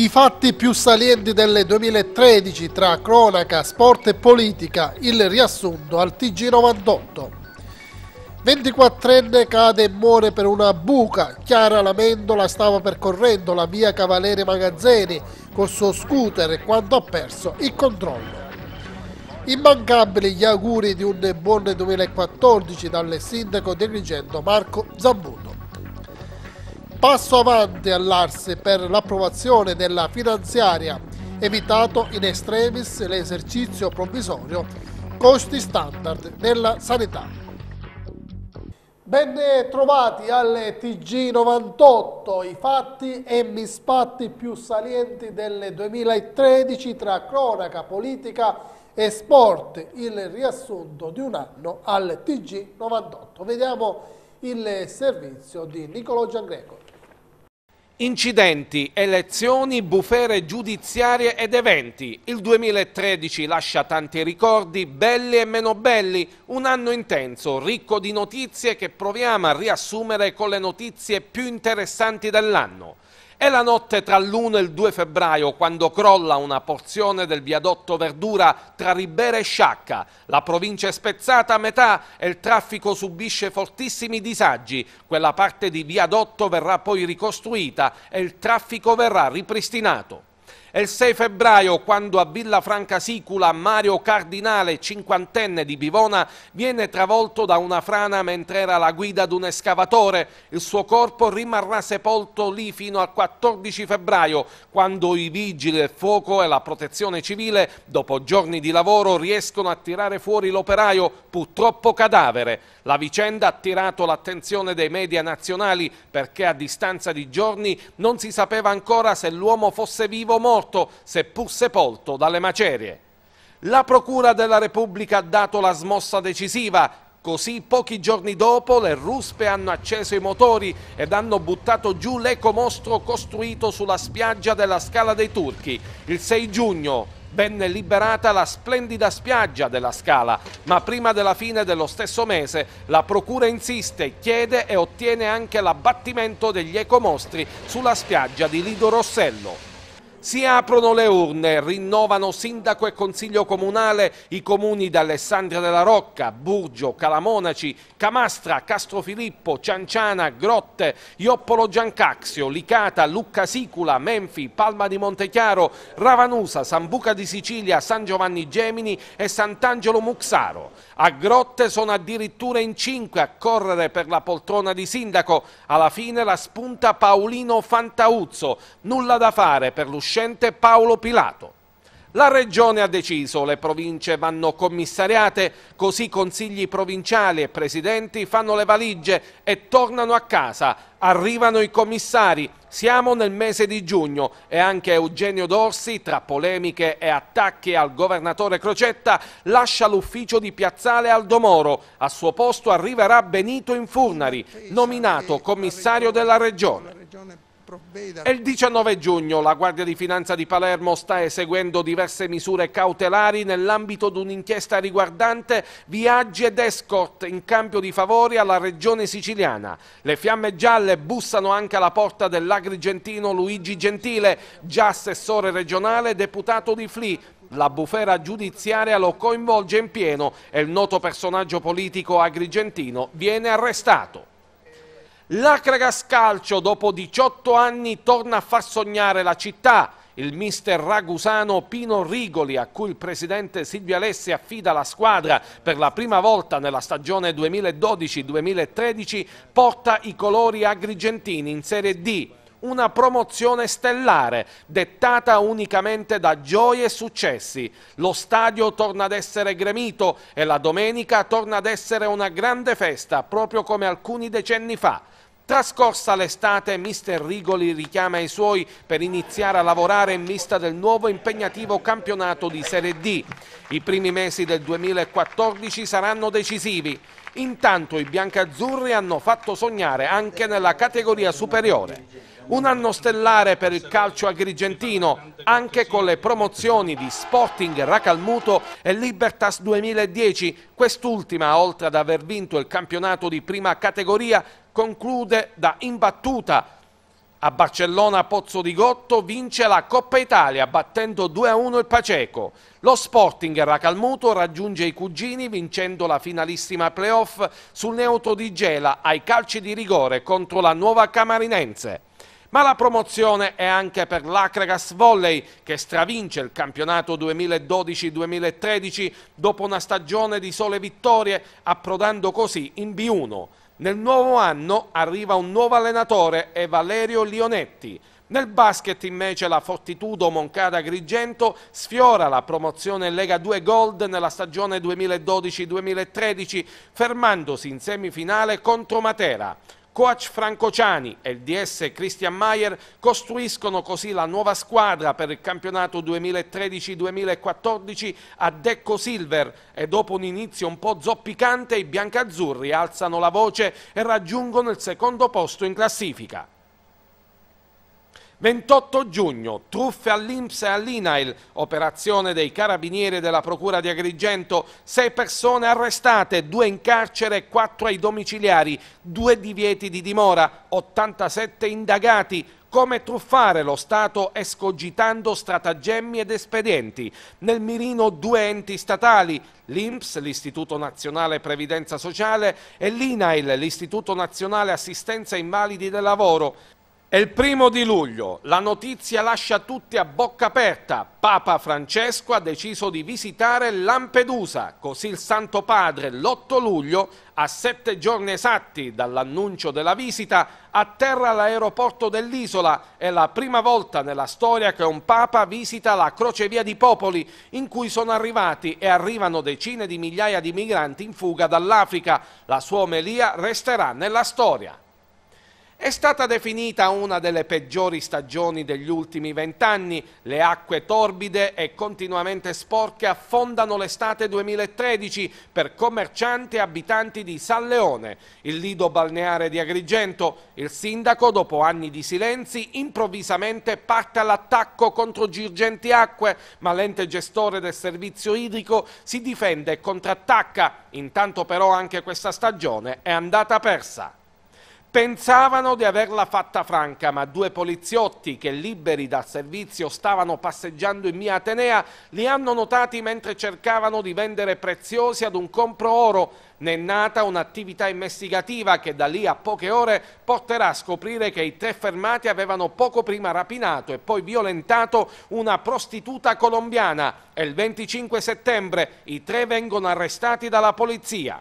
I fatti più salienti del 2013 tra cronaca, sport e politica, il riassunto al TG98. 24enne cade e muore per una buca. Chiara Lamendola stava percorrendo la via Cavaliere Magazzeni col suo scooter quando ha perso il controllo. Immancabili gli auguri di un buon 2014 dal sindaco di Agrigento Marco Zambuto passo avanti all'Arse per l'approvazione della finanziaria, evitato in extremis l'esercizio provvisorio costi standard della sanità. Ben trovati alle TG98, i fatti e misfatti più salienti del 2013 tra cronaca, politica e sport, il riassunto di un anno al TG98. Vediamo il servizio di Niccolò Giangreco. Incidenti, elezioni, bufere giudiziarie ed eventi. Il 2013 lascia tanti ricordi, belli e meno belli, un anno intenso, ricco di notizie che proviamo a riassumere con le notizie più interessanti dell'anno. È la notte tra l'1 e il 2 febbraio quando crolla una porzione del viadotto Verdura tra Ribera e Sciacca. La provincia è spezzata a metà e il traffico subisce fortissimi disagi. Quella parte di viadotto verrà poi ricostruita e il traffico verrà ripristinato. È il 6 febbraio, quando a Villa Franca Sicula Mario Cardinale, cinquantenne di Bivona, viene travolto da una frana mentre era alla guida di un escavatore. Il suo corpo rimarrà sepolto lì fino al 14 febbraio, quando i vigili del fuoco e la protezione civile, dopo giorni di lavoro, riescono a tirare fuori l'operaio, purtroppo cadavere. La vicenda ha attirato l'attenzione dei media nazionali perché a distanza di giorni non si sapeva ancora se l'uomo fosse vivo o morto morto, seppur sepolto dalle macerie. La Procura della Repubblica ha dato la smossa decisiva Così pochi giorni dopo le ruspe hanno acceso i motori ed hanno buttato giù l'ecomostro costruito sulla spiaggia della Scala dei Turchi. Il 6 giugno venne liberata la splendida spiaggia della Scala, ma prima della fine dello stesso mese la procura insiste, chiede e ottiene anche l'abbattimento degli ecomostri sulla spiaggia di Lido Rossello. Si aprono le urne, rinnovano sindaco e consiglio comunale i comuni d'Alessandria della Rocca, Burgio, Calamonaci, Camastra, Castrofilippo, Cianciana, Grotte, Ioppolo Giancaxio, Licata, Lucca Sicula, Menfi, Palma di Montechiaro, Ravanusa, Sambuca di Sicilia, San Giovanni Gemini e Sant'Angelo Muxaro. A Grotte sono addirittura in cinque a correre per la poltrona di sindaco. Alla fine la spunta Paolino Fantauzzo. Nulla da fare per l'uscita uscente Paolo Pilato. La Regione ha deciso, le province vanno commissariate, così consigli provinciali e presidenti fanno le valigie e tornano a casa. Arrivano i commissari, siamo nel mese di giugno e anche Eugenio Dorsi, tra polemiche e attacchi al governatore Crocetta, lascia l'ufficio di Piazzale Aldomoro. A suo posto arriverà Benito Infurnari, nominato commissario della Regione. È Il 19 giugno la Guardia di Finanza di Palermo sta eseguendo diverse misure cautelari nell'ambito di un'inchiesta riguardante viaggi ed escort in cambio di favori alla regione siciliana. Le fiamme gialle bussano anche alla porta dell'agrigentino Luigi Gentile, già assessore regionale e deputato di FLI, la bufera giudiziaria lo coinvolge in pieno e il noto personaggio politico agrigentino viene arrestato. L'Acragas Calcio dopo 18 anni torna a far sognare la città. Il mister ragusano Pino Rigoli, a cui il presidente Silvio Alessi affida la squadra per la prima volta nella stagione 2012-2013, porta i colori agrigentini in Serie D. Una promozione stellare, dettata unicamente da gioie e successi. Lo stadio torna ad essere gremito e la domenica torna ad essere una grande festa, proprio come alcuni decenni fa. Trascorsa l'estate, mister Rigoli richiama i suoi per iniziare a lavorare in vista del nuovo impegnativo campionato di Serie D. I primi mesi del 2014 saranno decisivi. Intanto i biancazzurri hanno fatto sognare anche nella categoria superiore. Un anno stellare per il calcio agrigentino, anche con le promozioni di Sporting Racalmuto e Libertas 2010. Quest'ultima, oltre ad aver vinto il campionato di prima categoria, conclude da imbattuta. A Barcellona Pozzo di Gotto vince la Coppa Italia battendo 2-1 il Paceco. Lo Sporting Racalmuto raggiunge i cugini vincendo la finalissima playoff sul neutro di Gela ai calci di rigore contro la nuova Camarinense. Ma la promozione è anche per l'Acregas Volley che stravince il campionato 2012-2013 dopo una stagione di sole vittorie approdando così in B1. Nel nuovo anno arriva un nuovo allenatore, è Valerio Lionetti. Nel basket invece la Fortitudo Moncada Grigento sfiora la promozione Lega 2 Gold nella stagione 2012-2013 fermandosi in semifinale contro Matera. Coach Franco Ciani e il DS Christian Maier costruiscono così la nuova squadra per il campionato 2013-2014 a Decco Silver e dopo un inizio un po' zoppicante i biancazzurri alzano la voce e raggiungono il secondo posto in classifica. 28 giugno, truffe all'Inps e all'Inail, operazione dei carabinieri della Procura di Agrigento, sei persone arrestate, due in carcere, quattro ai domiciliari, due divieti di dimora, 87 indagati, come truffare lo Stato escogitando stratagemmi ed espedienti. Nel mirino due enti statali, l'INPS, l'Istituto Nazionale Previdenza Sociale, e l'INAIL, l'Istituto Nazionale Assistenza Invalidi del Lavoro. È il primo di luglio, la notizia lascia tutti a bocca aperta. Papa Francesco ha deciso di visitare Lampedusa, così il Santo Padre l'8 luglio, a sette giorni esatti dall'annuncio della visita, atterra all'aeroporto dell'isola. È la prima volta nella storia che un Papa visita la crocevia di popoli, in cui sono arrivati e arrivano decine di migliaia di migranti in fuga dall'Africa. La sua omelia resterà nella storia. È stata definita una delle peggiori stagioni degli ultimi vent'anni. Le acque torbide e continuamente sporche affondano l'estate 2013 per commercianti e abitanti di San Leone, il lido balneare di Agrigento. Il sindaco, dopo anni di silenzi, improvvisamente parte all'attacco contro Girgenti Acque, ma l'ente gestore del servizio idrico si difende e contrattacca. Intanto però anche questa stagione è andata persa. Pensavano di averla fatta franca, ma due poliziotti che liberi dal servizio stavano passeggiando in via Atenea li hanno notati mentre cercavano di vendere preziosi ad un compro oro. Ne è nata un'attività investigativa che da lì a poche ore porterà a scoprire che i tre fermati avevano poco prima rapinato e poi violentato una prostituta colombiana e il 25 settembre i tre vengono arrestati dalla polizia.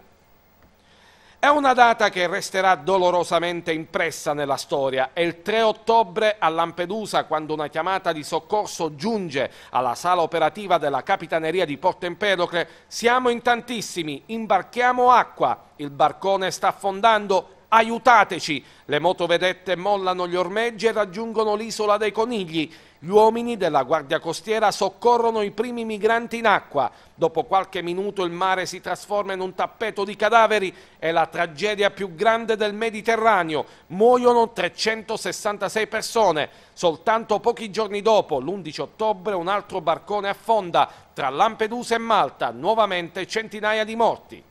È una data che resterà dolorosamente impressa nella storia. È il 3 ottobre a Lampedusa quando una chiamata di soccorso giunge alla sala operativa della Capitaneria di Porto Empedocle. Siamo in tantissimi, imbarchiamo acqua, il barcone sta affondando, aiutateci. Le motovedette mollano gli ormeggi e raggiungono l'isola dei conigli. Gli uomini della Guardia Costiera soccorrono i primi migranti in acqua. Dopo qualche minuto il mare si trasforma in un tappeto di cadaveri. È la tragedia più grande del Mediterraneo. Muoiono 366 persone. Soltanto pochi giorni dopo, l'11 ottobre, un altro barcone affonda. Tra Lampedusa e Malta, nuovamente centinaia di morti.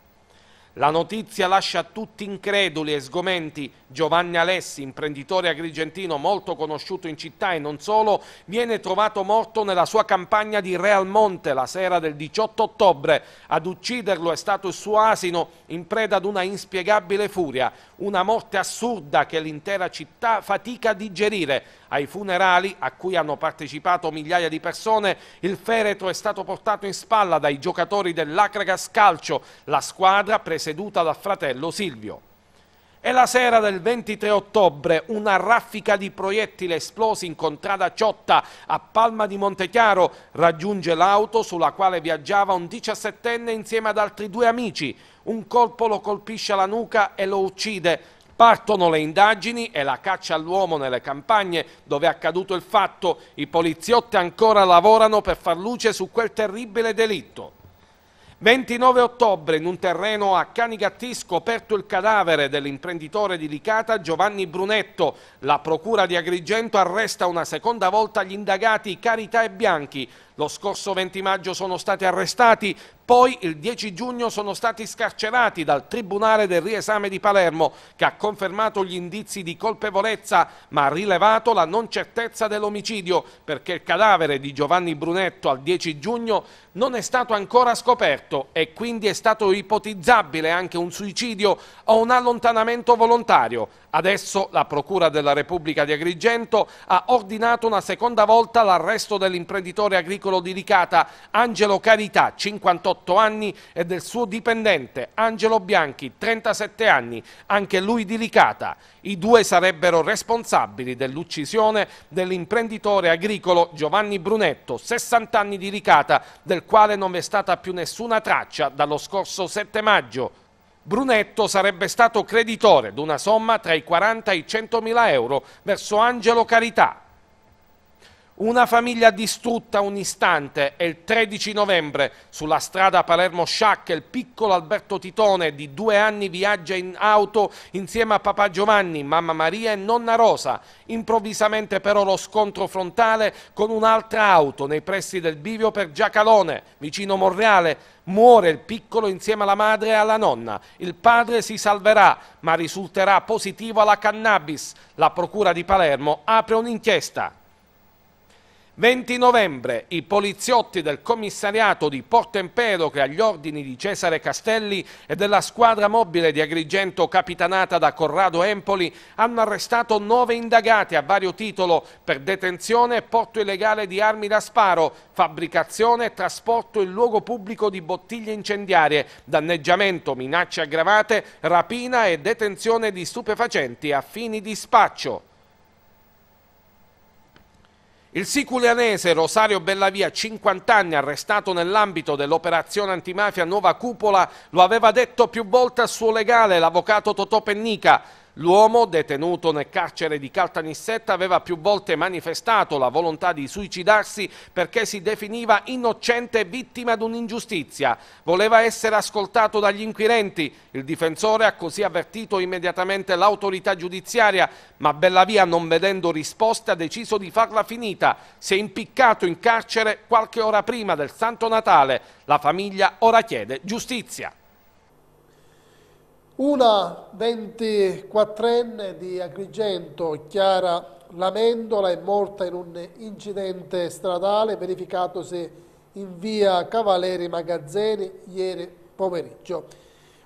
La notizia lascia tutti increduli e sgomenti. Giovanni Alessi, imprenditore agrigentino molto conosciuto in città e non solo, viene trovato morto nella sua campagna di Realmonte la sera del 18 ottobre. Ad ucciderlo è stato il suo asino in preda ad una inspiegabile furia. Una morte assurda che l'intera città fatica a digerire. Ai funerali, a cui hanno partecipato migliaia di persone, il feretro è stato portato in spalla dai giocatori dell'Acragas Calcio, la squadra presieduta dal fratello Silvio. E la sera del 23 ottobre una raffica di proiettili esplosi in contrada Ciotta a Palma di Montechiaro raggiunge l'auto sulla quale viaggiava un 17enne insieme ad altri due amici. Un colpo lo colpisce alla nuca e lo uccide. Partono le indagini e la caccia all'uomo nelle campagne dove è accaduto il fatto. I poliziotti ancora lavorano per far luce su quel terribile delitto. 29 ottobre in un terreno a Canigattì scoperto il cadavere dell'imprenditore di Licata Giovanni Brunetto. La procura di Agrigento arresta una seconda volta gli indagati Carità e Bianchi lo scorso 20 maggio sono stati arrestati, poi il 10 giugno sono stati scarcerati dal Tribunale del Riesame di Palermo, che ha confermato gli indizi di colpevolezza, ma ha rilevato la non certezza dell'omicidio, perché il cadavere di Giovanni Brunetto al 10 giugno non è stato ancora scoperto e quindi è stato ipotizzabile anche un suicidio o un allontanamento volontario. Adesso la Procura della Repubblica di Agrigento ha ordinato una seconda volta l'arresto dell'imprenditore agricolo piccolo di Licata Angelo Carità, 58 anni, e del suo dipendente Angelo Bianchi, 37 anni, anche lui di Licata. I due sarebbero responsabili dell'uccisione dell'imprenditore agricolo Giovanni Brunetto, 60 anni di Licata, del quale non è stata più nessuna traccia dallo scorso 7 maggio. Brunetto sarebbe stato creditore d'una somma tra i 40 e i 100 mila euro verso Angelo Carità, una famiglia distrutta un istante e il 13 novembre sulla strada Palermo-Sciacca il piccolo Alberto Titone di due anni viaggia in auto insieme a papà Giovanni, mamma Maria e nonna Rosa. Improvvisamente però lo scontro frontale con un'altra auto nei pressi del bivio per Giacalone, vicino Monreale. Muore il piccolo insieme alla madre e alla nonna. Il padre si salverà ma risulterà positivo alla cannabis. La procura di Palermo apre un'inchiesta. 20 novembre i poliziotti del commissariato di Porto Empedocle agli ordini di Cesare Castelli e della squadra mobile di Agrigento capitanata da Corrado Empoli hanno arrestato nove indagati a vario titolo per detenzione e porto illegale di armi da sparo, fabbricazione e trasporto in luogo pubblico di bottiglie incendiarie, danneggiamento, minacce aggravate, rapina e detenzione di stupefacenti a fini di spaccio. Il siculianese Rosario Bellavia, 50 anni, arrestato nell'ambito dell'operazione antimafia Nuova Cupola, lo aveva detto più volte al suo legale, l'avvocato Totò Pennica. L'uomo, detenuto nel carcere di Caltanissetta, aveva più volte manifestato la volontà di suicidarsi perché si definiva innocente e vittima di un'ingiustizia. Voleva essere ascoltato dagli inquirenti. Il difensore ha così avvertito immediatamente l'autorità giudiziaria, ma Bellavia, non vedendo risposta, ha deciso di farla finita. Si è impiccato in carcere qualche ora prima del Santo Natale. La famiglia ora chiede giustizia. Una 24enne di Agrigento, Chiara Lamendola, è morta in un incidente stradale verificatosi in via Cavaleri Magazzeni ieri pomeriggio.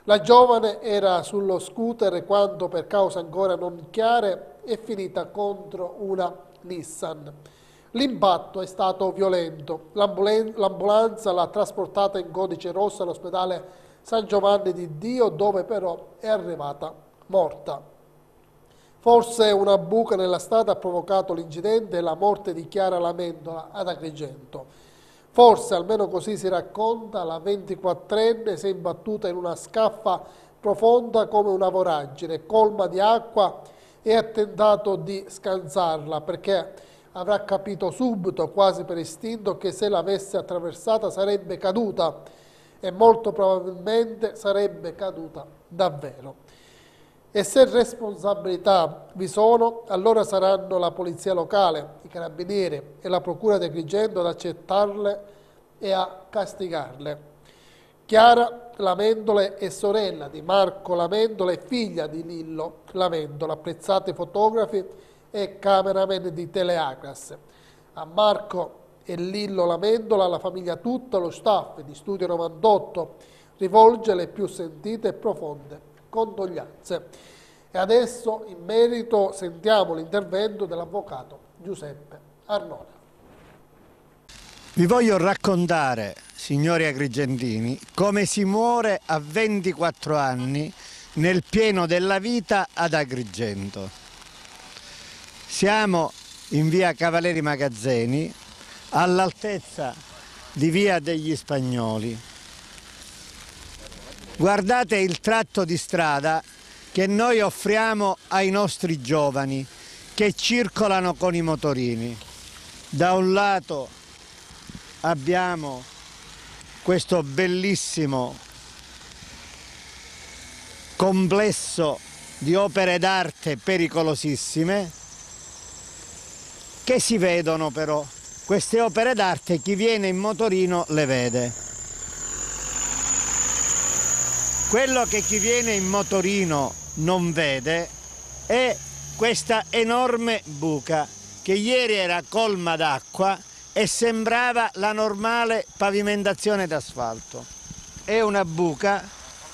La giovane era sullo scooter quando, per cause ancora non chiare, è finita contro una Nissan. L'impatto è stato violento. L'ambulanza l'ha trasportata in codice rosso all'ospedale San Giovanni di Dio, dove però è arrivata morta. Forse una buca nella strada ha provocato l'incidente e la morte di Chiara Lamendola ad Agrigento. Forse, almeno così si racconta, la 24enne si è imbattuta in una scaffa profonda come una voragine, colma di acqua e ha tentato di scansarla perché avrà capito subito, quasi per istinto, che se l'avesse attraversata sarebbe caduta e molto probabilmente sarebbe caduta davvero. E se responsabilità vi sono, allora saranno la polizia locale, i carabinieri e la procura di Agrigento ad accettarle e a castigarle. Chiara Lamendola è sorella di Marco Lamendola e figlia di Lillo Lamendola, apprezzati fotografi e cameraman di Teleacras. A Marco e Lillo Lavendola, alla famiglia tutta, lo staff di Studio 98 rivolge le più sentite e profonde condoglianze. E adesso in merito sentiamo l'intervento dell'avvocato Giuseppe Arnone. Vi voglio raccontare, signori agrigentini, come si muore a 24 anni nel pieno della vita ad Agrigento. Siamo in via Cavalieri Magazzeni, all'altezza di Via degli Spagnoli. Guardate il tratto di strada che noi offriamo ai nostri giovani che circolano con i motorini. Da un lato abbiamo questo bellissimo complesso di opere d'arte pericolosissime che si vedono però queste opere d'arte chi viene in motorino le vede. Quello che chi viene in motorino non vede è questa enorme buca che ieri era colma d'acqua e sembrava la normale pavimentazione d'asfalto. È una buca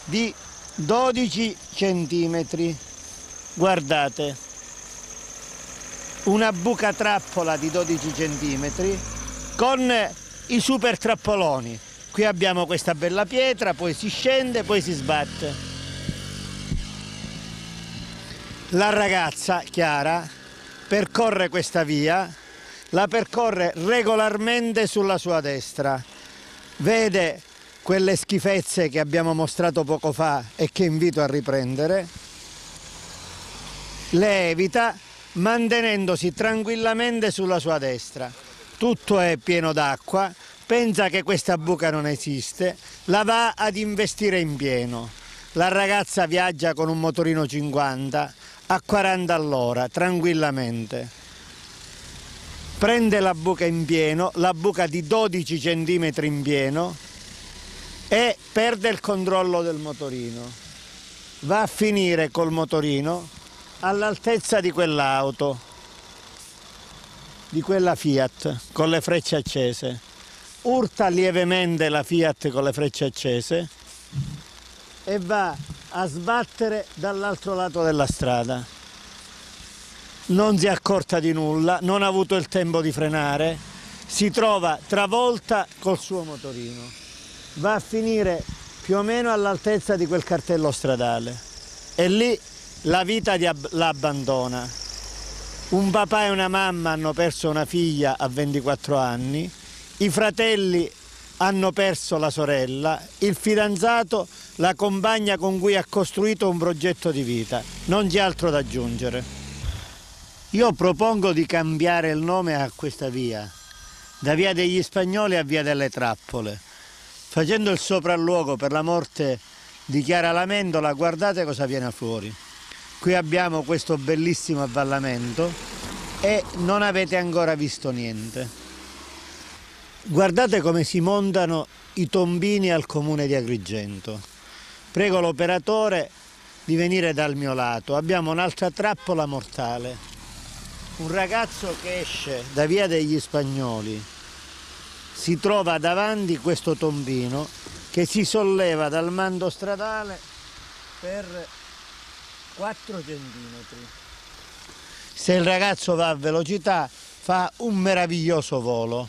di 12 centimetri. Guardate una buca trappola di 12 cm con i super trappoloni. Qui abbiamo questa bella pietra, poi si scende, poi si sbatte. La ragazza, Chiara, percorre questa via, la percorre regolarmente sulla sua destra. Vede quelle schifezze che abbiamo mostrato poco fa e che invito a riprendere, le evita mantenendosi tranquillamente sulla sua destra. Tutto è pieno d'acqua, pensa che questa buca non esiste, la va ad investire in pieno. La ragazza viaggia con un motorino 50 a 40 all'ora, tranquillamente. Prende la buca in pieno, la buca di 12 cm in pieno e perde il controllo del motorino. Va a finire col motorino all'altezza di quell'auto, di quella Fiat, con le frecce accese. Urta lievemente la Fiat con le frecce accese e va a sbattere dall'altro lato della strada. Non si è accorta di nulla, non ha avuto il tempo di frenare, si trova travolta col suo motorino. Va a finire più o meno all'altezza di quel cartello stradale. E lì la vita l'abbandona. Un papà e una mamma hanno perso una figlia a 24 anni, i fratelli hanno perso la sorella, il fidanzato la compagna con cui ha costruito un progetto di vita. Non c'è altro da aggiungere. Io propongo di cambiare il nome a questa via, da via degli spagnoli a via delle trappole. Facendo il sopralluogo per la morte di Chiara Lamendola, guardate cosa viene fuori. Qui abbiamo questo bellissimo avvallamento e non avete ancora visto niente. Guardate come si montano i tombini al comune di Agrigento. Prego l'operatore di venire dal mio lato. Abbiamo un'altra trappola mortale. Un ragazzo che esce da via degli Spagnoli si trova davanti questo tombino che si solleva dal mando stradale per 4 centimetri. Se il ragazzo va a velocità fa un meraviglioso volo.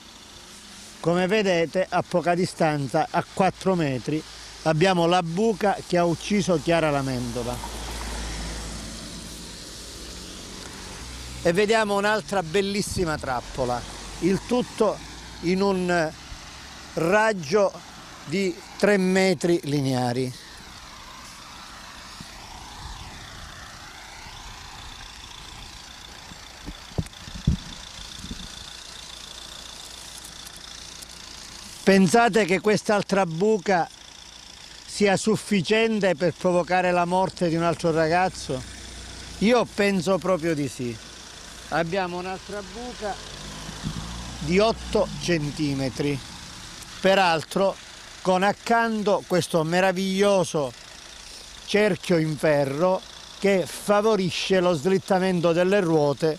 Come vedete a poca distanza, a 4 metri, abbiamo la buca che ha ucciso Chiara Lamendola. E vediamo un'altra bellissima trappola, il tutto in un raggio di 3 metri lineari. Pensate che quest'altra buca sia sufficiente per provocare la morte di un altro ragazzo? Io penso proprio di sì. Abbiamo un'altra buca di 8 centimetri, peraltro con accanto questo meraviglioso cerchio in ferro che favorisce lo slittamento delle ruote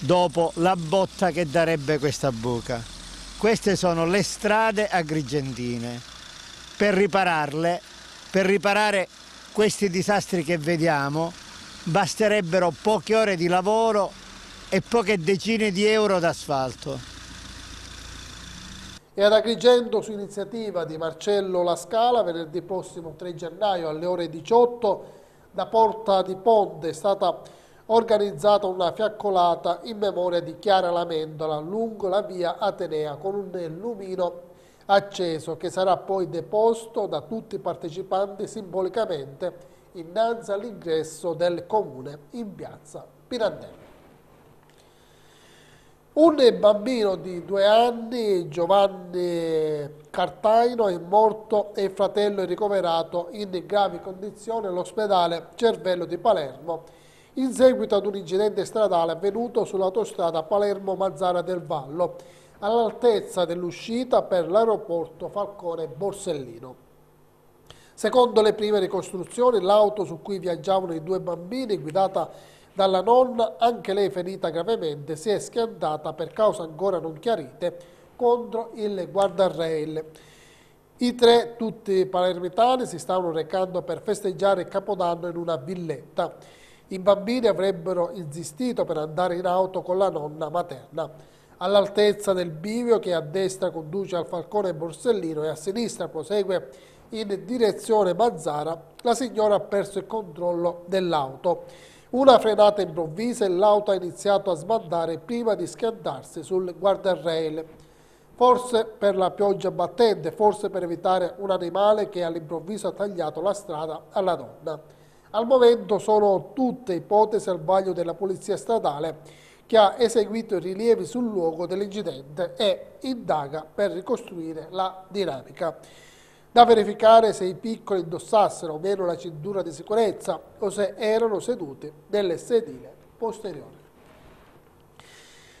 dopo la botta che darebbe questa buca. Queste sono le strade agrigentine. Per ripararle, per riparare questi disastri che vediamo, basterebbero poche ore di lavoro e poche decine di euro d'asfalto. E ad Agrigento, su iniziativa di Marcello La Scala venerdì prossimo 3 gennaio alle ore 18, da Porta di Ponte è stata organizzato una fiaccolata in memoria di Chiara Lamendola lungo la via Atenea con un lumino acceso che sarà poi deposto da tutti i partecipanti simbolicamente innanzi all'ingresso del comune in piazza Pirandello. Un bambino di due anni, Giovanni Cartaino, è morto e il fratello è ricoverato in gravi condizioni all'ospedale Cervello di Palermo in seguito ad un incidente stradale avvenuto sull'autostrada Palermo-Mazzara del Vallo, all'altezza dell'uscita per l'aeroporto Falcone-Borsellino. Secondo le prime ricostruzioni, l'auto su cui viaggiavano i due bambini, guidata dalla nonna, anche lei ferita gravemente, si è schiantata per cause ancora non chiarite contro il guardarrail. I tre, tutti palermitani, si stavano recando per festeggiare il Capodanno in una villetta. I bambini avrebbero insistito per andare in auto con la nonna materna. All'altezza del bivio che a destra conduce al Falcone Borsellino e a sinistra prosegue in direzione Mazzara, la signora ha perso il controllo dell'auto. Una frenata improvvisa e l'auto ha iniziato a sbandare prima di schiantarsi sul guardrail. Forse per la pioggia battente, forse per evitare un animale che all'improvviso ha tagliato la strada alla donna. Al momento sono tutte ipotesi al vaglio della Polizia Stradale che ha eseguito i rilievi sul luogo dell'incidente e indaga per ricostruire la dinamica. Da verificare se i piccoli indossassero o meno la cintura di sicurezza o se erano seduti nelle sedile posteriori.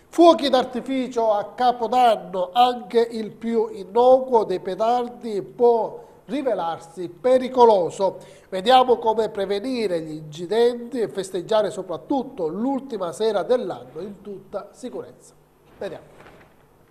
Fuochi d'artificio a capodanno, anche il più innocuo dei petardi può rivelarsi pericoloso. Vediamo come prevenire gli incidenti e festeggiare soprattutto l'ultima sera dell'anno in tutta sicurezza. Vediamo.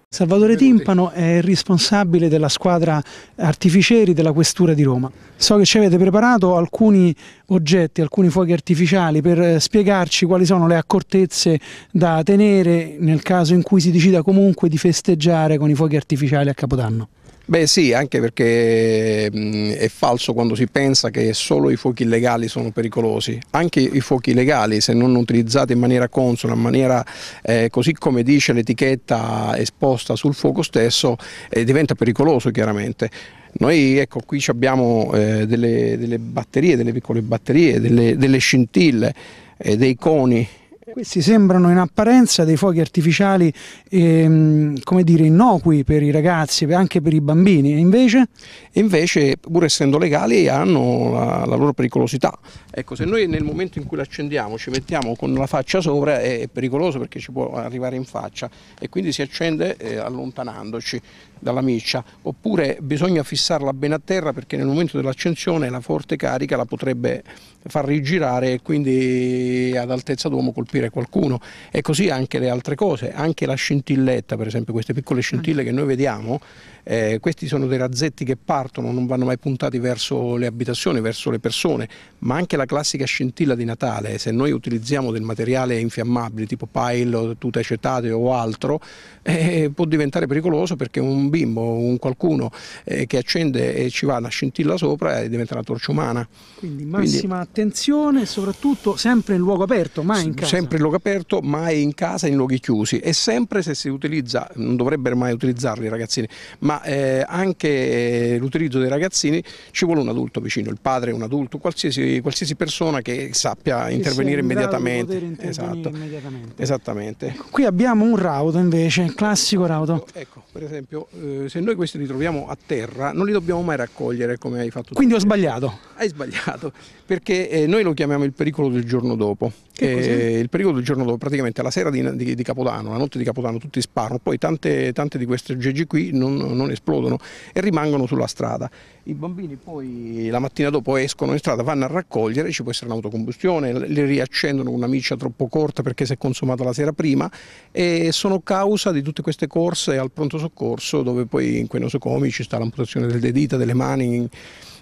Salvatore Timpano è il responsabile della squadra artificieri della Questura di Roma. So che ci avete preparato alcuni oggetti, alcuni fuochi artificiali per eh, spiegarci quali sono le accortezze da tenere nel caso in cui si decida comunque di festeggiare con i fuochi artificiali a Capodanno. Beh sì, anche perché è falso quando si pensa che solo i fuochi illegali sono pericolosi. Anche i fuochi legali, se non utilizzati in maniera consola, in maniera eh, così come dice l'etichetta esposta sul fuoco stesso, eh, diventa pericoloso chiaramente. Noi ecco qui abbiamo eh, delle, delle, batterie, delle piccole batterie, delle, delle scintille, eh, dei coni questi sembrano in apparenza dei fuochi artificiali ehm, come dire, innocui per i ragazzi, anche per i bambini, e invece? invece, pur essendo legali, hanno la, la, loro pericolosità. Ecco, se noi nel momento in cui l'accendiamo ci mettiamo con la faccia sopra è, è, pericoloso perché ci può arrivare in faccia e quindi si accende eh, allontanandoci dalla miccia, oppure bisogna fissarla bene a terra perché nel momento dell'accensione la forte carica la potrebbe far rigirare e quindi ad altezza d'uomo colpire colpire qualcuno e così anche le altre cose, anche la scintilletta per esempio, queste piccole scintille mm. che noi vediamo eh, questi sono dei razzetti che partono, non vanno mai puntati verso le abitazioni, verso le persone, ma anche la classica scintilla di Natale, se noi utilizziamo del materiale infiammabile tipo pile, tuta cetate o altro, eh, può diventare pericoloso perché un bimbo, un qualcuno eh, che accende e ci va una scintilla sopra eh, diventa una torcia umana. Quindi massima Quindi, attenzione, soprattutto sempre in luogo aperto, mai in casa. Sempre in luogo aperto, mai in casa, in luoghi chiusi e sempre se si utilizza, non dovrebbero mai utilizzarli i ragazzini, ma eh, anche eh, l'utilizzo dei ragazzini ci vuole un adulto vicino, il padre, un adulto, qualsiasi, qualsiasi persona che sappia intervenire immediatamente. Intervenire esatto. immediatamente. Esattamente. Ecco, qui abbiamo un rauto invece, classico rauto. Ecco, ecco, per esempio, eh, se noi questi li troviamo a terra, non li dobbiamo mai raccogliere come hai fatto Quindi tu. Quindi ho sbagliato. Hai sbagliato, perché eh, noi lo chiamiamo il pericolo del giorno dopo. Eh, il pericolo del giorno dopo, praticamente la sera di, di, di Capodanno, la notte di Capodanno, tutti sparano, poi tante, tante di queste aggeggi qui non, non non esplodono e rimangono sulla strada. I bambini poi la mattina dopo escono in strada, vanno a raccogliere, ci può essere un'autocombustione, le riaccendono con una miccia troppo corta perché si è consumata la sera prima e sono causa di tutte queste corse al pronto soccorso dove poi in quei nosocomi ci sta l'amputazione delle dita, delle mani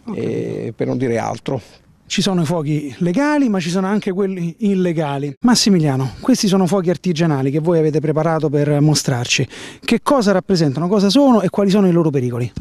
okay. Eh, per non dire altro. Ci sono i fuochi legali, ma ci sono anche quelli illegali. Massimiliano, questi sono fuochi artigianali che voi avete preparato per mostrarci. Che cosa rappresentano, cosa sono e quali sono i loro pericoli?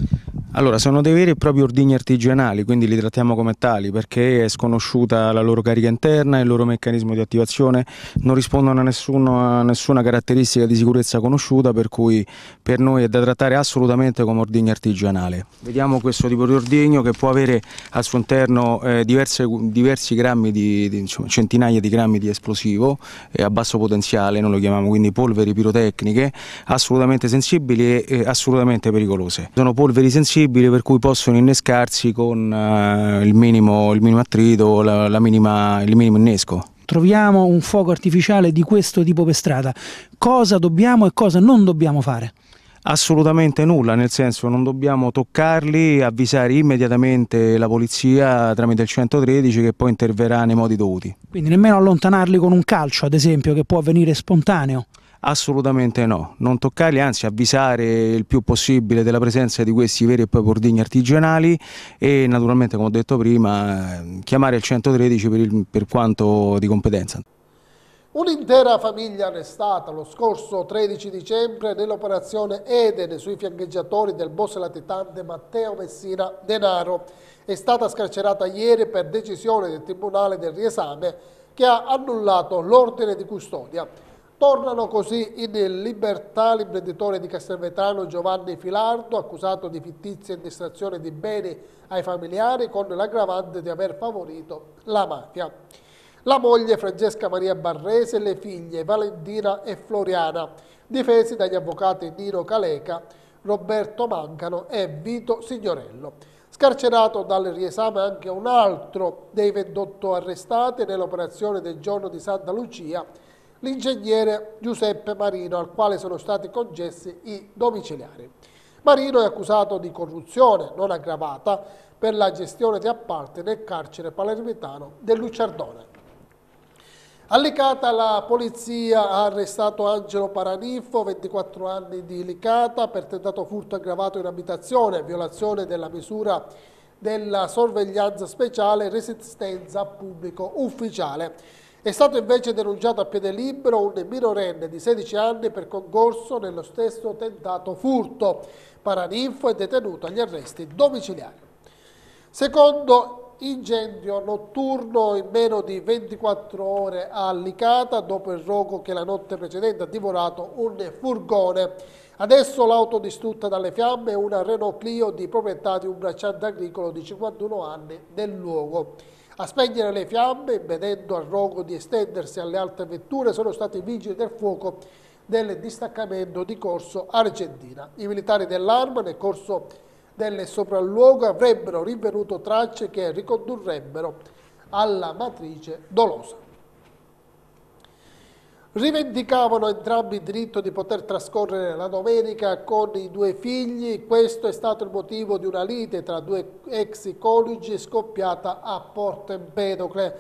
Allora, sono dei veri e propri ordigni artigianali, quindi li trattiamo come tali perché è sconosciuta la loro carica interna, il loro meccanismo di attivazione, non rispondono a, nessuno, a, nessuna caratteristica di sicurezza conosciuta, per cui per noi è da trattare assolutamente come ordigno artigianale. Vediamo questo tipo di ordigno che può avere al suo interno eh, diverse, diversi grammi, di, di, insomma, centinaia di grammi di esplosivo eh, a basso potenziale, noi lo chiamiamo quindi polveri pirotecniche, assolutamente sensibili e eh, assolutamente pericolose. Sono polveri sensibili combustibili per cui possono innescarsi con eh, il, minimo, il, minimo, attrito, la, la minima, il minimo innesco. Troviamo un fuoco artificiale di questo tipo per strada, cosa dobbiamo e cosa non dobbiamo fare? Assolutamente nulla, nel senso non dobbiamo toccarli, avvisare immediatamente la polizia tramite il 113 che poi interverrà nei modi dovuti. Quindi nemmeno allontanarli con un calcio, ad esempio, che può avvenire spontaneo. Assolutamente no, non toccarli, anzi avvisare il più possibile della presenza di questi veri e propri ordigni artigianali e naturalmente come ho detto prima ehm, chiamare il 113 per, il, per quanto di competenza. Un'intera famiglia arrestata lo scorso 13 dicembre nell'operazione Eden sui fiancheggiatori del boss latitante Matteo Messina Denaro è stata scarcerata ieri per decisione del Tribunale del Riesame che ha annullato l'ordine di custodia. Tornano così in libertà l'imprenditore di Castelvetrano Giovanni Filardo, accusato di fittizia e distrazione di beni ai familiari con l'aggravante di aver favorito la mafia. La moglie Francesca Maria Barrese e le figlie Valentina e Floriana, difesi dagli avvocati Nino Caleca, Roberto Mancano e Vito Signorello. Scarcerato dal riesame anche un altro dei 28 arrestati nell'operazione del giorno di Santa Lucia, l'ingegnere Giuseppe Marino, al quale sono stati concessi i domiciliari. Marino è accusato di corruzione non aggravata per la gestione di appalti nel carcere palermitano del Luciardone. Allicata la polizia ha arrestato Angelo Paraniffo, 24 anni di Licata, per tentato furto aggravato in abitazione, violazione della misura della sorveglianza speciale e resistenza pubblico ufficiale. È stato invece denunciato a piede libero un minorenne di 16 anni per concorso nello stesso tentato furto. Paraninfo è detenuto agli arresti domiciliari. Secondo incendio notturno in meno di 24 ore a Licata dopo il rogo che la notte precedente ha divorato un furgone. Adesso l'auto distrutta dalle fiamme è una Renault Clio di proprietà di un bracciante agricolo di 51 anni nel luogo. A spegnere le fiamme, vedendo al rogo di estendersi alle altre vetture, sono stati i vigili del fuoco del distaccamento di Corso Argentina. I militari dell'arma nel corso del sopralluogo avrebbero rinvenuto tracce che ricondurrebbero alla matrice dolosa. Rivendicavano entrambi il diritto di poter trascorrere la domenica con i due figli, questo è stato il motivo di una lite tra due ex coniugi scoppiata a Porto Empedocle.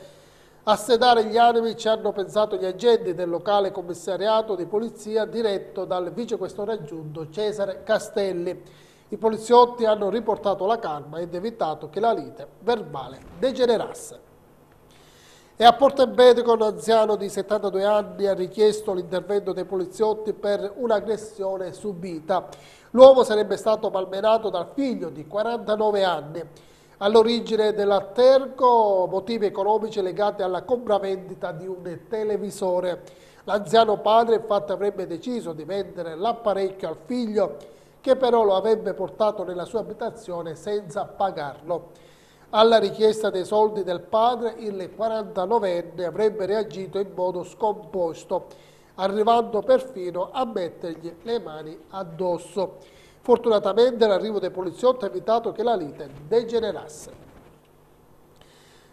A sedare gli animi ci hanno pensato gli agenti del locale commissariato di polizia diretto dal vicequestore aggiunto Cesare Castelli. I poliziotti hanno riportato la calma ed evitato che la lite verbale degenerasse. E a Porto Portembedico un anziano di 72 anni ha richiesto l'intervento dei poliziotti per un'aggressione subita. L'uomo sarebbe stato palmenato dal figlio di 49 anni. All'origine dell'atterco motivi economici legati alla compravendita di un televisore. L'anziano padre infatti avrebbe deciso di vendere l'apparecchio al figlio che però lo avrebbe portato nella sua abitazione senza pagarlo. Alla richiesta dei soldi del padre, il 49enne avrebbe reagito in modo scomposto, arrivando perfino a mettergli le mani addosso. Fortunatamente l'arrivo dei poliziotti ha evitato che la lite degenerasse.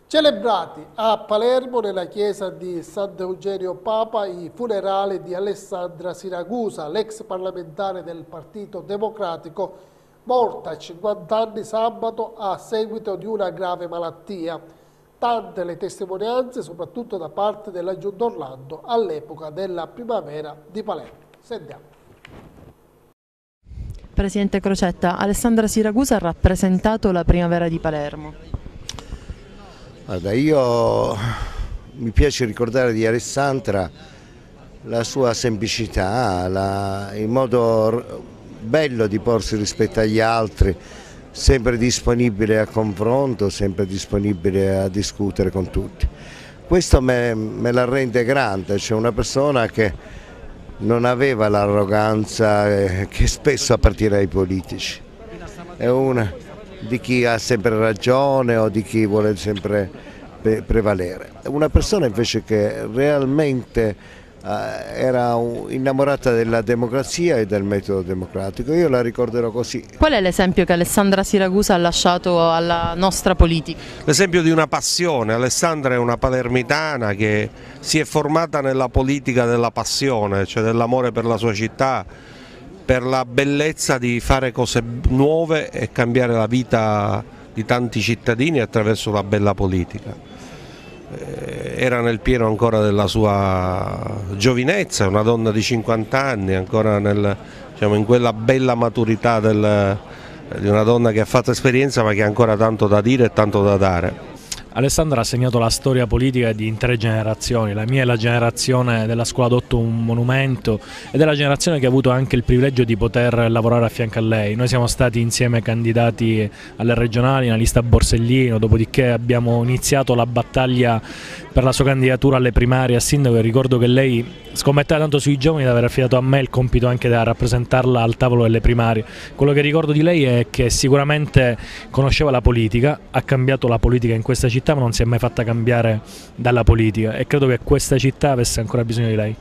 Celebrati a Palermo, nella chiesa di Sant'Eugenio Papa, i funerali di Alessandra Siragusa, l'ex parlamentare del Partito Democratico, morta a 50 anni sabato a seguito di una grave malattia. Tante le testimonianze, soprattutto da parte della Giunta Orlando, all'epoca della primavera di Palermo. Sentiamo. Presidente Crocetta, Alessandra Siragusa ha rappresentato la primavera di Palermo. Guarda, io mi piace ricordare di Alessandra la sua semplicità, la, il modo bello di porsi rispetto agli altri, sempre disponibile a confronto, sempre disponibile a discutere con tutti. Questo me, me la rende grande, cioè una persona che non aveva l'arroganza eh, che spesso appartiene ai politici, è una di chi ha sempre ragione o di chi vuole sempre eh, prevalere. Una persona invece che realmente eh, era innamorata della democrazia e del metodo democratico, io la ricorderò così. Qual è l'esempio che Alessandra Siracusa ha lasciato alla nostra politica? L'esempio di una passione, Alessandra è una palermitana che si è formata nella politica della passione, cioè dell'amore per la sua città, per la bellezza di fare cose nuove e cambiare la vita di tanti cittadini attraverso la bella politica. Eh, era nel pieno ancora della sua giovinezza, una donna di 50 anni, ancora nel, diciamo, in quella bella maturità del, di una donna che ha fatto esperienza ma che ha ancora tanto da dire e tanto da dare. Alessandra ha segnato la storia politica di intere generazioni, la mia è la generazione della scuola adotto un monumento ed è la generazione che ha avuto anche il privilegio di poter lavorare a fianco a lei. Noi siamo stati insieme candidati alle regionali, nella lista Borsellino, dopodiché abbiamo iniziato la battaglia per la sua candidatura alle primarie a sindaco e ricordo che lei scommetteva tanto sui giovani di aver affidato a me il compito anche da rappresentarla al tavolo delle primarie. Quello che ricordo di lei è che sicuramente conosceva la politica, ha cambiato la politica in questa città città ma non si è mai fatta cambiare dalla politica e credo che questa città avesse ancora bisogno di lei.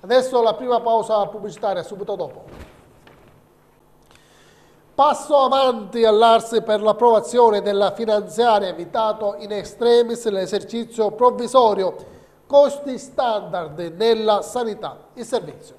Adesso la prima pausa pubblicitaria, subito dopo. Passo avanti all'Arsi per l'approvazione della finanziaria, evitato in extremis l'esercizio provvisorio, costi standard nella sanità, il servizio.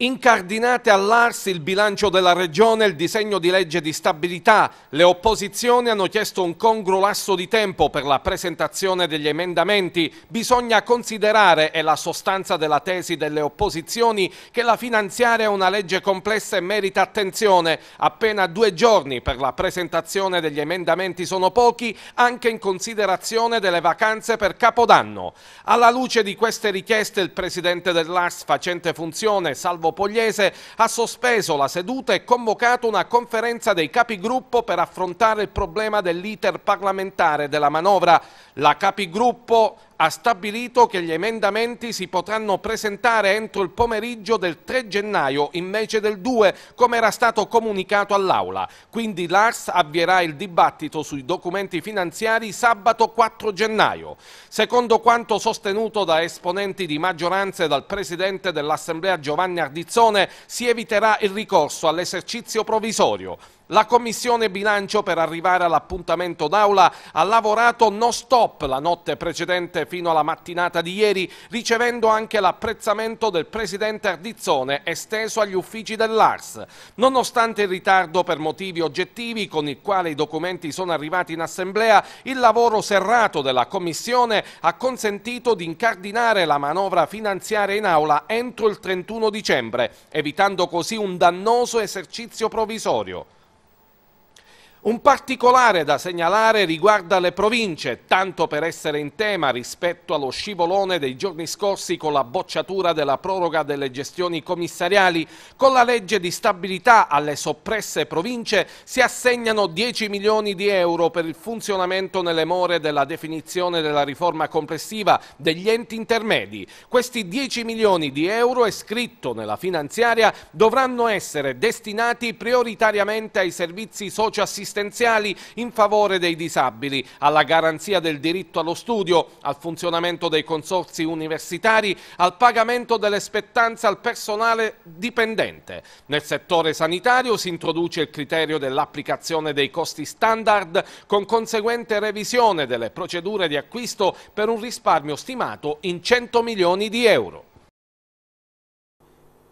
Incardinate all'Arsi il bilancio della Regione e il disegno di legge di stabilità. Le opposizioni hanno chiesto un congruo lasso di tempo per la presentazione degli emendamenti. Bisogna considerare, è la sostanza della tesi delle opposizioni, che la finanziaria è una legge complessa e merita attenzione. Appena due giorni per la presentazione degli emendamenti sono pochi, anche in considerazione delle vacanze per Capodanno. Alla luce di queste richieste il presidente dell'Ars facente funzione, salvo Salvo Pogliese ha sospeso la seduta e convocato una conferenza dei capigruppo per affrontare il problema dell'iter parlamentare della manovra. La capigruppo ha stabilito che gli emendamenti si potranno presentare entro il pomeriggio del 3 gennaio invece del 2, come era stato comunicato all'Aula. Quindi l'ARS avvierà il dibattito sui documenti finanziari sabato 4 gennaio. Secondo quanto sostenuto da esponenti di maggioranza e dal Presidente dell'Assemblea Giovanni Ardizzone, si eviterà il ricorso all'esercizio provvisorio. La Commissione Bilancio per arrivare all'appuntamento d'aula ha lavorato non stop la notte precedente fino alla mattinata di ieri, ricevendo anche l'apprezzamento del Presidente Ardizzone esteso agli uffici dell'ARS. Nonostante il ritardo per motivi oggettivi con il quale i documenti sono arrivati in Assemblea, il lavoro serrato della Commissione ha consentito di incardinare la manovra finanziaria in aula entro il 31 dicembre, evitando così un dannoso esercizio provvisorio. Un particolare da segnalare riguarda le province, tanto per essere in tema rispetto allo scivolone dei giorni scorsi con la bocciatura della proroga delle gestioni commissariali. Con la legge di stabilità alle soppresse province si assegnano 10 milioni di euro per il funzionamento nelle more della definizione della riforma complessiva degli enti intermedi. Questi 10 milioni di euro, è scritto nella finanziaria, dovranno essere destinati prioritariamente ai servizi socioassistenti assistenziali in favore dei disabili, alla garanzia del diritto allo studio, al funzionamento dei consorsi universitari, al pagamento delle spettanze al personale dipendente. Nel settore sanitario si introduce il criterio dell'applicazione dei costi standard con conseguente revisione delle procedure di acquisto per un risparmio stimato in 100 milioni di euro.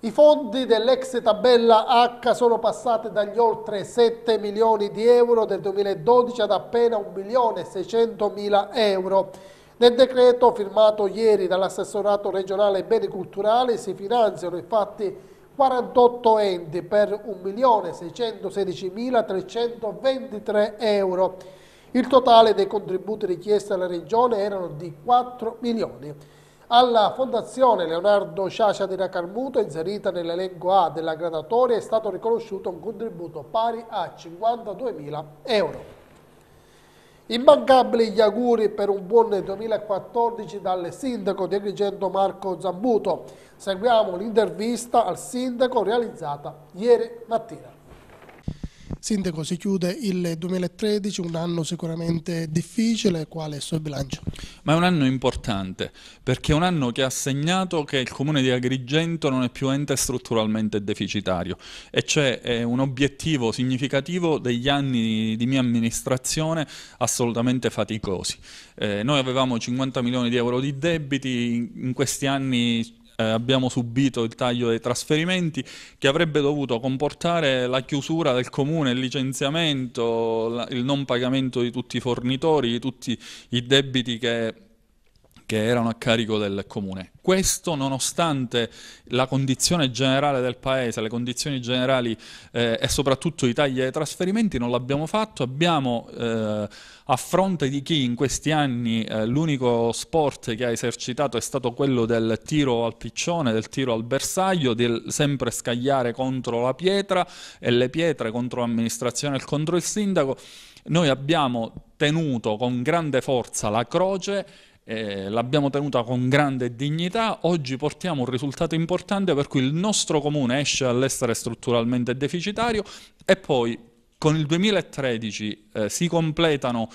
I fondi dell'ex tabella H sono passati dagli oltre 7 milioni di euro del 2012 ad appena 1 milione 600 mila euro. Nel decreto firmato ieri dall'assessorato regionale beni culturali si finanziano infatti 48 enti per 1 milione 1.616.323 euro. Il totale dei contributi richiesti alla Regione erano di 4 milioni. Alla Fondazione Leonardo Sciascia di Racarmuto, inserita nell'elenco A della gradatoria, è stato riconosciuto un contributo pari a 52.000 euro. Immancabili gli auguri per un buon 2014 dal sindaco di Agrigento Marco Zambuto. Seguiamo l'intervista al sindaco realizzata ieri mattina. Sindaco, si chiude il 2013, un anno sicuramente difficile, qual è il suo bilancio? Ma è un anno importante, perché è un anno che ha segnato che il comune di Agrigento non è più ente strutturalmente deficitario e c'è cioè un obiettivo significativo degli anni di mia amministrazione assolutamente faticosi. Eh, noi avevamo 50 milioni di euro di debiti, in questi anni eh, abbiamo subito il taglio dei trasferimenti che avrebbe dovuto comportare la chiusura del comune, il licenziamento, la, il non pagamento di tutti i fornitori, di tutti i debiti che che erano a carico del comune. Questo nonostante la condizione generale del paese, le condizioni generali eh, e soprattutto i tagli ai trasferimenti non l'abbiamo fatto, abbiamo eh, a fronte di chi in questi anni eh, l'unico sport che ha esercitato è stato quello del tiro al piccione, del tiro al bersaglio, del sempre scagliare contro la pietra e le pietre contro l'amministrazione e contro il sindaco, noi abbiamo tenuto con grande forza la croce eh, l'abbiamo tenuta con grande dignità, oggi portiamo un risultato importante per cui il nostro comune esce dall'essere strutturalmente deficitario e poi con il 2013 eh, si completano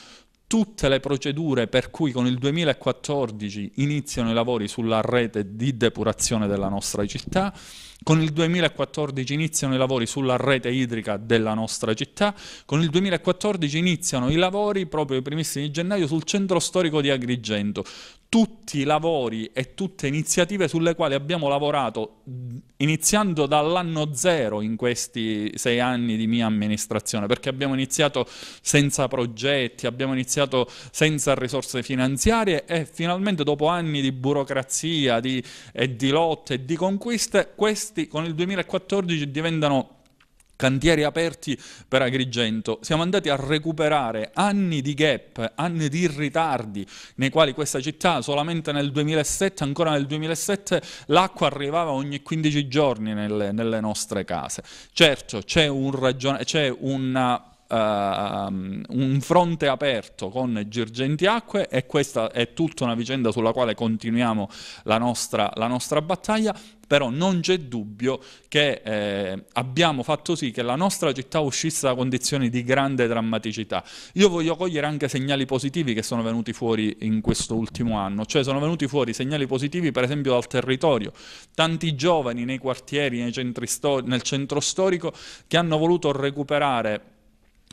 tutte le procedure per cui con il 2014 iniziano i lavori sulla rete di depurazione della nostra città. Con il 2014 iniziano i lavori sulla rete idrica della nostra città, con il 2014 iniziano i lavori proprio i primissimi di gennaio sul centro storico di Agrigento tutti i lavori e tutte iniziative sulle quali abbiamo lavorato iniziando dall'anno zero in questi sei anni di mia amministrazione, perché abbiamo iniziato senza progetti, abbiamo iniziato senza risorse finanziarie e finalmente dopo anni di burocrazia di, e di lotte e di conquiste, questi con il 2014 diventano cantieri aperti per Agrigento, siamo andati a recuperare anni di gap, anni di ritardi nei quali questa città solamente nel 2007, ancora nel 2007, l'acqua arrivava ogni 15 giorni nelle, nelle nostre case. Certo, c'è un una uh, un fronte aperto con Girgentiacque e questa è tutta una vicenda sulla quale continuiamo la nostra, la nostra battaglia, però non c'è dubbio che eh, abbiamo fatto sì che la nostra città uscisse da condizioni di grande drammaticità. Io voglio cogliere anche segnali positivi che sono venuti fuori in questo ultimo anno, cioè sono venuti fuori segnali positivi per esempio dal territorio, tanti giovani nei quartieri, nei nel centro storico che hanno voluto recuperare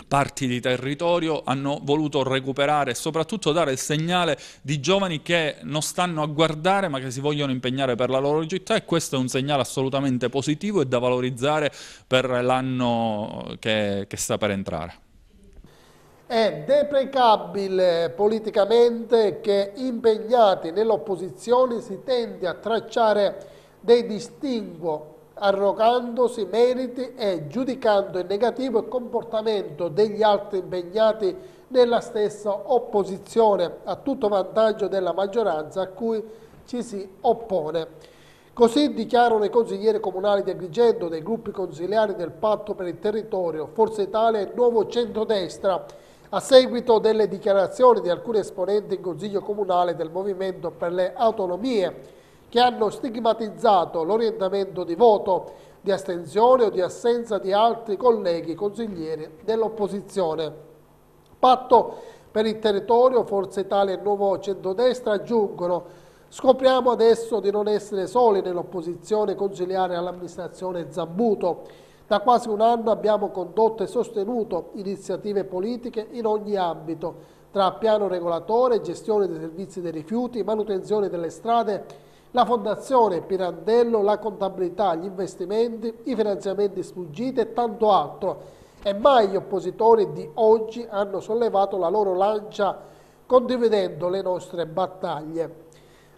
parti di territorio, hanno voluto recuperare e soprattutto dare il segnale di giovani che non stanno a guardare ma che si vogliono impegnare per la loro città e questo è un segnale assolutamente positivo e da valorizzare per l'anno che, che sta per entrare. È deprecabile politicamente che impegnati nell'opposizione si tende a tracciare dei distinguo arrogandosi meriti e giudicando il negativo comportamento degli altri impegnati nella stessa opposizione a tutto vantaggio della maggioranza a cui ci si oppone. Così dichiarano i consiglieri comunali di Agrigento, dei gruppi consigliari del Patto per il Territorio, Forza Italia e Nuovo Centrodestra, a seguito delle dichiarazioni di alcuni esponenti in Consiglio Comunale del Movimento per le Autonomie, che hanno stigmatizzato l'orientamento di voto di astensione o di assenza di altri colleghi consiglieri dell'opposizione. Patto per il territorio, Forza Italia e Nuovo Centrodestra aggiungono Scopriamo adesso di non essere soli nell'opposizione consigliare all'amministrazione Zambuto. Da quasi un anno abbiamo condotto e sostenuto iniziative politiche in ogni ambito, tra piano regolatore, gestione dei servizi dei rifiuti, manutenzione delle strade, e la Fondazione Pirandello, la contabilità, gli investimenti, i finanziamenti sfuggiti e tanto altro. E mai gli oppositori di oggi hanno sollevato la loro lancia condividendo le nostre battaglie.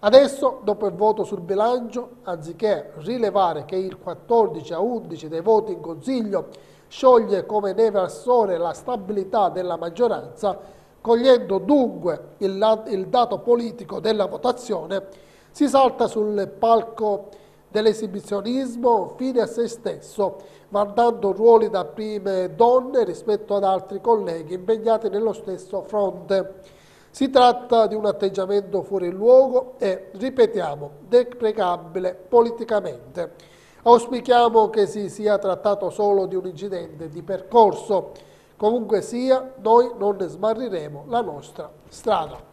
Adesso, dopo il voto sul bilancio, anziché rilevare che il 14 a 11 dei voti in Consiglio scioglie come neve al sole la stabilità della maggioranza, cogliendo dunque il, il dato politico della votazione, si salta sul palco dell'esibizionismo fine a se stesso, vantando ruoli da prime donne rispetto ad altri colleghi impegnati nello stesso fronte. Si tratta di un atteggiamento fuori luogo e, ripetiamo, deprecabile politicamente. Auspichiamo che si sia trattato solo di un incidente di percorso. Comunque sia, noi non smarriremo la nostra strada.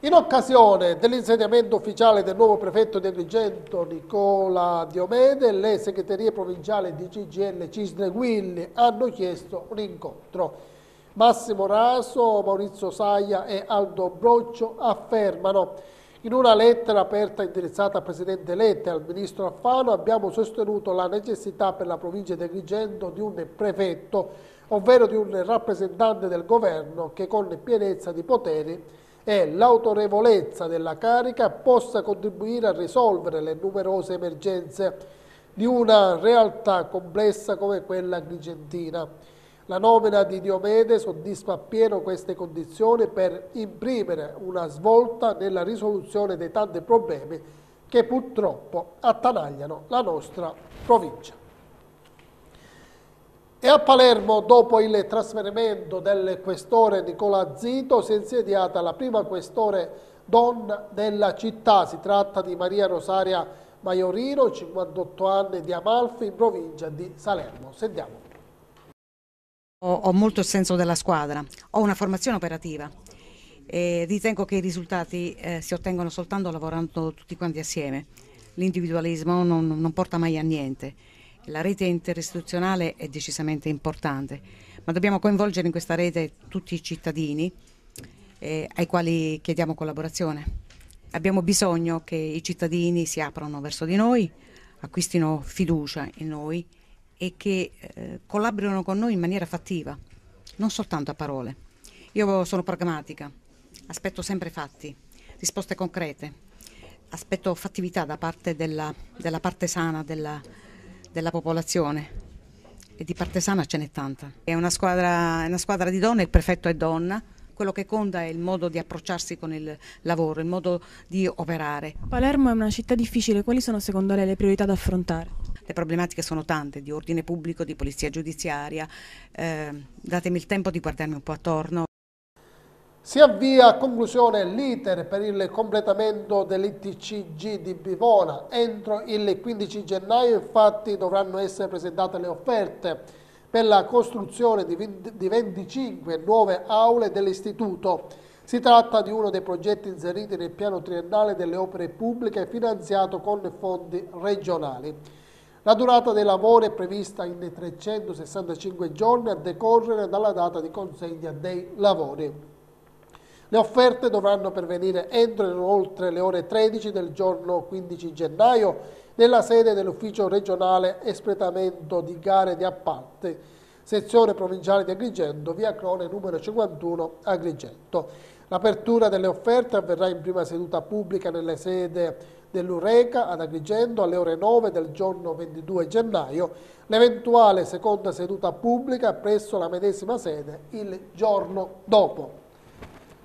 In occasione dell'insediamento ufficiale del nuovo prefetto di Agrigento Nicola Diomede, le segreterie provinciali di CGL Cisne Guilli hanno chiesto un incontro. Massimo Raso, Maurizio Saia e Aldo Broccio affermano in una lettera aperta indirizzata al Presidente Letta e al Ministro Affano abbiamo sostenuto la necessità per la provincia di Agrigento di un prefetto, ovvero di un rappresentante del governo che con pienezza di poteri e l'autorevolezza della carica possa contribuire a risolvere le numerose emergenze di una realtà complessa come quella agrigentina. La nomina di Diomede soddisfa appieno queste condizioni per imprimere una svolta nella risoluzione dei tanti problemi che purtroppo attanagliano la nostra provincia. E a Palermo, dopo il trasferimento del questore Nicola Zito, si è insediata la prima questore donna della città. Si tratta di Maria Rosaria Maiorino, 58 anni, di Amalfi, in provincia di Salerno. Sentiamo. Ho, ho molto senso della squadra, ho una formazione operativa. E ritengo che i risultati eh, si ottengono soltanto lavorando tutti quanti assieme. L'individualismo non, non porta mai a niente. La rete interistituzionale è decisamente importante, ma dobbiamo coinvolgere in questa rete tutti i cittadini eh, ai quali chiediamo collaborazione. Abbiamo bisogno che i cittadini si aprano verso di noi, acquistino fiducia in noi e che eh, collaborino con noi in maniera fattiva, non soltanto a parole. Io sono pragmatica, aspetto sempre fatti, risposte concrete, aspetto fattività da parte della, della parte sana della, della popolazione e di partesana ce n'è tanta. È una squadra, una squadra di donne, il prefetto è donna, quello che conta è il modo di approcciarsi con il lavoro, il modo di operare. Palermo è una città difficile, quali sono secondo lei le priorità da affrontare? Le problematiche sono tante, di ordine pubblico, di polizia giudiziaria, eh, datemi il tempo di guardarmi un po' attorno. Si avvia a conclusione l'iter per il completamento dell'ITCG di Bivona. Entro il 15 gennaio infatti dovranno essere presentate le offerte per la costruzione di 25 nuove aule dell'istituto. Si tratta di uno dei progetti inseriti nel piano triennale delle opere pubbliche finanziato con fondi regionali. La durata dei lavori è prevista in 365 giorni a decorrere dalla data di consegna dei lavori. Le offerte dovranno pervenire entro e oltre le ore 13 del giorno 15 gennaio nella sede dell'Ufficio regionale Espletamento di gare di appalti, sezione provinciale di Agrigento, via Crone numero 51 Agrigento. L'apertura delle offerte avverrà in prima seduta pubblica nelle sede dell'Ureca ad Agrigento alle ore 9 del giorno 22 gennaio, l'eventuale seconda seduta pubblica presso la medesima sede il giorno dopo.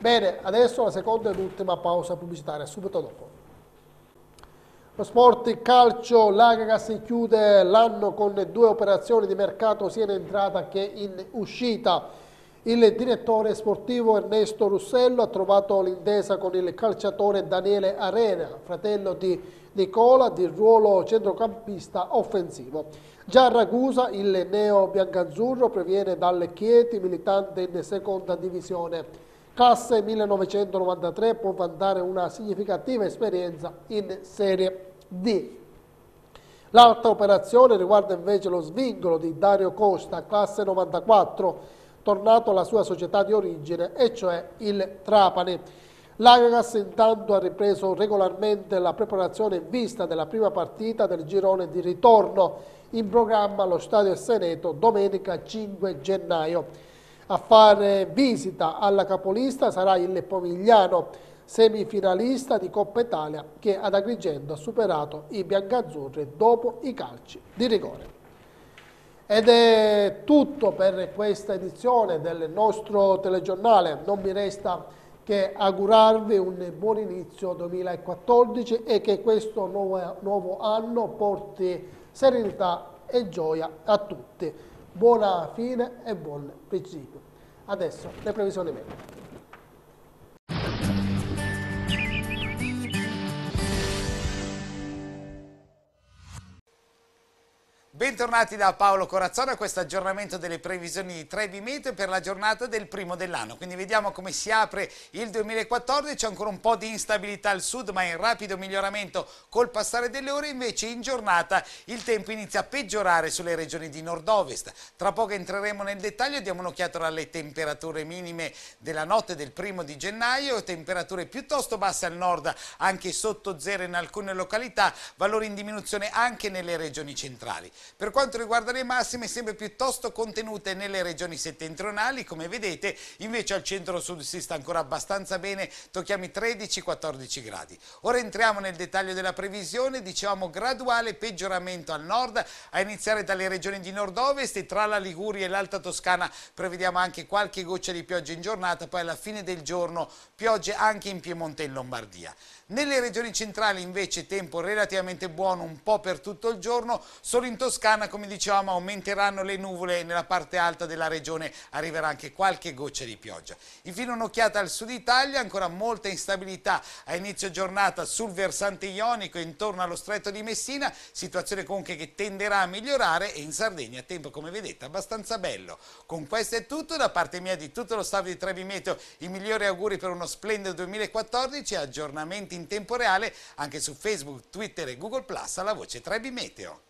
Bene, adesso la seconda ed ultima pausa pubblicitaria, subito dopo. Lo sport calcio, l'Agagas chiude l'anno con due operazioni di mercato sia in entrata che in uscita. Il direttore sportivo Ernesto Russello ha trovato l'intesa con il calciatore Daniele Arena, fratello di Nicola, di ruolo centrocampista offensivo. Già a Ragusa il neo biancazzurro previene dal Chieti, militante in seconda divisione. Casse 1993 può vantare una significativa esperienza in Serie D. L'altra operazione riguarda invece lo svincolo di Dario Costa, classe 94, tornato alla sua società di origine, e cioè il Trapani. L'Agagas intanto ha ripreso regolarmente la preparazione in vista della prima partita del girone di ritorno in programma allo Stadio Seneto domenica 5 gennaio a fare visita alla capolista sarà il Pomigliano, semifinalista di Coppa Italia, che ad Agrigento ha superato i biancazzurri dopo i calci di rigore. Ed è tutto per questa edizione del nostro telegiornale. Non mi resta che augurarvi un buon inizio 2014 e che questo nuovo, anno porti serenità e gioia a tutti. Buona fine e buon principio. Adesso le previsioni mediche. Bentornati da Paolo Corazzone a questo aggiornamento delle previsioni di Trevi Meteo per la giornata del primo dell'anno. Quindi vediamo come si apre il 2014, c'è ancora un po' di instabilità al sud ma in rapido miglioramento col passare delle ore, invece in giornata il tempo inizia a peggiorare sulle regioni di nord-ovest. Tra poco entreremo nel dettaglio e diamo un'occhiata alle temperature minime della notte del primo di gennaio, temperature piuttosto basse al nord, anche sotto zero in alcune località, valori in diminuzione anche nelle regioni centrali. Per quanto riguarda le massime, sempre piuttosto contenute nelle regioni settentrionali, come vedete, invece al centro-sud si sta ancora abbastanza bene, tocchiamo i 13-14 gradi. Ora entriamo nel dettaglio della previsione, dicevamo graduale peggioramento al nord, a iniziare dalle regioni di nord-ovest e tra la Liguria e l'Alta Toscana prevediamo anche qualche goccia di pioggia in giornata, poi alla fine del giorno piogge anche in Piemonte e in Lombardia. Nelle regioni centrali invece tempo relativamente buono un po' per tutto il giorno, solo in Toscana come dicevamo aumenteranno le nuvole e nella parte alta della regione arriverà anche qualche goccia di pioggia. Infine un'occhiata al sud Italia, ancora molta instabilità a inizio giornata sul versante ionico intorno allo stretto di Messina, situazione comunque che tenderà a migliorare e in Sardegna tempo come vedete abbastanza bello. Con questo è tutto, da parte mia di tutto lo staff di Trevimeteo i migliori auguri per uno splendido 2014 e aggiornamenti in tempo reale anche su Facebook, Twitter e Google Plus alla voce 3 Meteo.